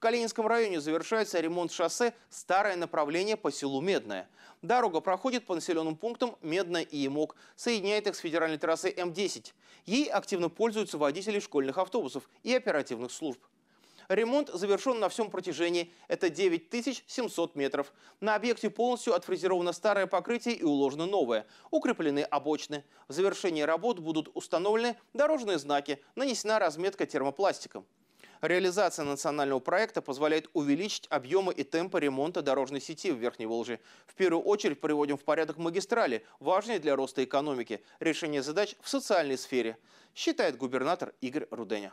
Калининском районе завершается ремонт шоссе «Старое направление по селу Медное». Дорога проходит по населенным пунктам Медное и Емок, соединяет их с федеральной трассой М-10. Ей активно пользуются водители школьных автобусов и оперативных служб. Ремонт завершен на всем протяжении. Это 9700 метров. На объекте полностью отфрезеровано старое покрытие и уложено новое. Укреплены обочины. В завершении работ будут установлены дорожные знаки, нанесена разметка термопластиком. Реализация национального проекта позволяет увеличить объемы и темпы ремонта дорожной сети в Верхней Волжи. В первую очередь приводим в порядок магистрали, важные для роста экономики, решение задач в социальной сфере, считает губернатор Игорь Руденя.